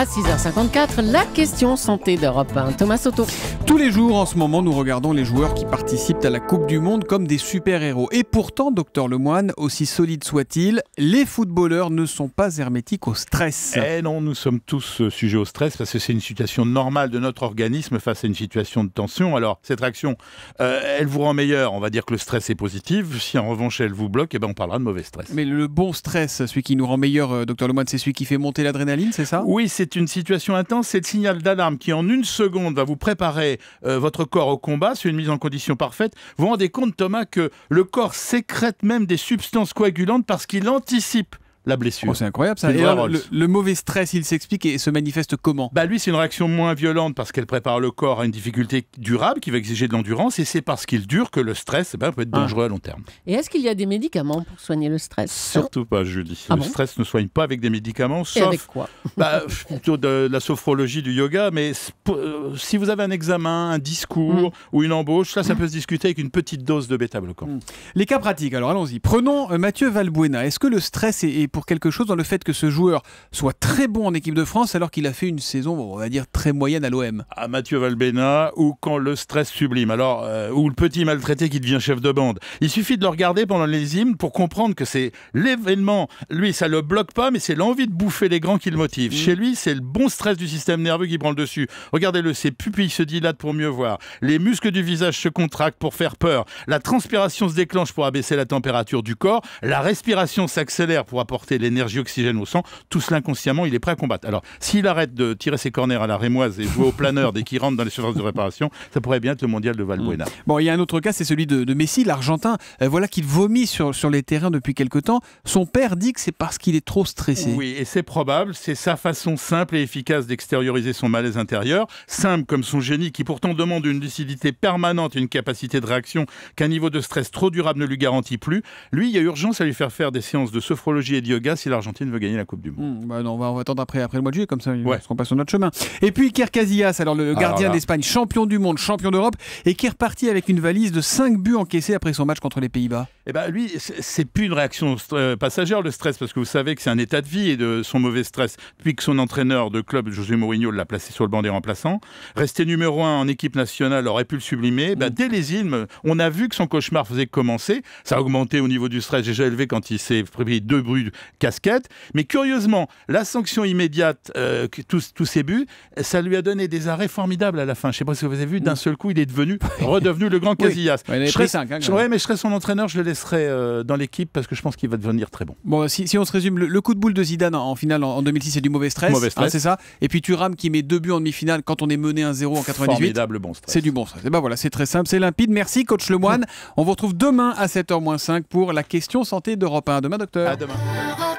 à 6h54, la question santé d'Europe 1. Thomas Soto. Tous les jours en ce moment, nous regardons les joueurs qui participent à la Coupe du Monde comme des super-héros. Et pourtant, docteur Lemoine, aussi solide soit-il, les footballeurs ne sont pas hermétiques au stress. Eh non, nous sommes tous euh, sujets au stress parce que c'est une situation normale de notre organisme face à une situation de tension. Alors, cette réaction, euh, elle vous rend meilleur. On va dire que le stress est positif. Si en revanche, elle vous bloque, eh ben, on parlera de mauvais stress. Mais le bon stress, celui qui nous rend meilleur, euh, docteur Lemoine, c'est celui qui fait monter l'adrénaline, c'est ça Oui, c'est c'est une situation intense, c'est le signal d'alarme qui en une seconde va vous préparer euh, votre corps au combat, c'est une mise en condition parfaite. Vous vous rendez compte Thomas que le corps sécrète même des substances coagulantes parce qu'il anticipe la blessure. Oh, c'est incroyable ça. le, mauvais stress, il s'explique et se manifeste comment Bah lui, c'est une réaction moins violente parce qu'elle prépare le corps à une difficulté durable qui va exiger de l'endurance et c'est parce qu'il dure que le stress eh ben, peut être ah. dangereux à long terme. Et est-ce qu'il y a des médicaments pour soigner le stress Surtout pas, Julie. Ah le stress ne soigne pas avec des médicaments, sauf avec quoi bah, plutôt de la sophrologie, du yoga. Mais euh, si vous avez un examen, un discours mm. ou une embauche, là, ça peut se discuter avec une petite dose de bêta bloquant. Mm. Les cas pratiques. Alors allons-y. Prenons euh, Mathieu Valbuena. Est-ce que le stress est pour quelque chose dans le fait que ce joueur soit très bon en équipe de France alors qu'il a fait une saison, on va dire, très moyenne à l'OM À Mathieu Valbena ou quand le stress sublime, alors, euh, ou le petit maltraité qui devient chef de bande. Il suffit de le regarder pendant les hymnes pour comprendre que c'est l'événement. Lui, ça le bloque pas, mais c'est l'envie de bouffer les grands qui le motive. Mmh. Chez lui, c'est le bon stress du système nerveux qui prend le dessus. Regardez-le, ses pupilles se dilatent pour mieux voir. Les muscles du visage se contractent pour faire peur. La transpiration se déclenche pour abaisser la température du corps. La respiration s'accélère pour apporter l'énergie oxygène au sang, tout cela inconsciemment, il est prêt à combattre. Alors, s'il arrête de tirer ses corners à la rémoise et jouer au planeur dès qu'il rentre dans les séances de réparation, ça pourrait bien être le mondial de Valbuena. Mm. Bon, il y a un autre cas, c'est celui de, Messi, l'Argentin. Euh, voilà qu'il vomit sur, sur les terrains depuis quelque temps. Son père dit que c'est parce qu'il est trop stressé. Oui, et c'est probable. C'est sa façon simple et efficace d'extérioriser son malaise intérieur. Simple comme son génie qui pourtant demande une lucidité permanente, une capacité de réaction qu'un niveau de stress trop durable ne lui garantit plus. Lui, il y a urgence à lui faire faire des séances de sophrologie et si l'Argentine veut gagner la Coupe du Monde. Hmm, bah non, on va attendre après, le mois de juillet, comme ça, qu'on passe sur notre chemin. Et puis Iker Casillas, alors le ah, gardien d'Espagne, champion du monde, champion d'Europe, et qui est reparti avec une valise de 5 buts encaissés après son match contre les Pays-Bas. Eh ben, lui, ce lui, c'est plus une réaction euh, passagère le stress, parce que vous savez que c'est un état de vie et de son mauvais stress. Puis que son entraîneur de club, José Mourinho, l'a placé sur le banc des remplaçants, rester numéro un en équipe nationale aurait pu le sublimer. Eh ben, mm. dès les hymnes, on a vu que son cauchemar faisait commencer. Ça a augmenté au niveau du stress déjà élevé quand il s'est pris deux bruits de casquette. Mais curieusement, la sanction immédiate, euh, tous, tous ses buts, ça lui a donné des arrêts formidables à la fin. Je ne sais pas si vous avez vu, d'un mm. seul coup, il est devenu redevenu le grand Casillas. je serais, hein, mais je son entraîneur, je le serait euh, dans l'équipe parce que je pense qu'il va devenir très bon. Bon, si, si on se résume, le, coup de boule de Zidane en, finale en, 2006, c'est du mauvais stress. Ah, c'est ça. Et puis Thuram qui met deux buts en demi-finale quand on est mené 1-0 en 98. C'est du bon stress. Et eh ben voilà, c'est très simple, c'est limpide. Merci, coach Lemoine. on vous retrouve demain à 7h-5 pour la question santé d'Europe 1. demain, docteur. À demain.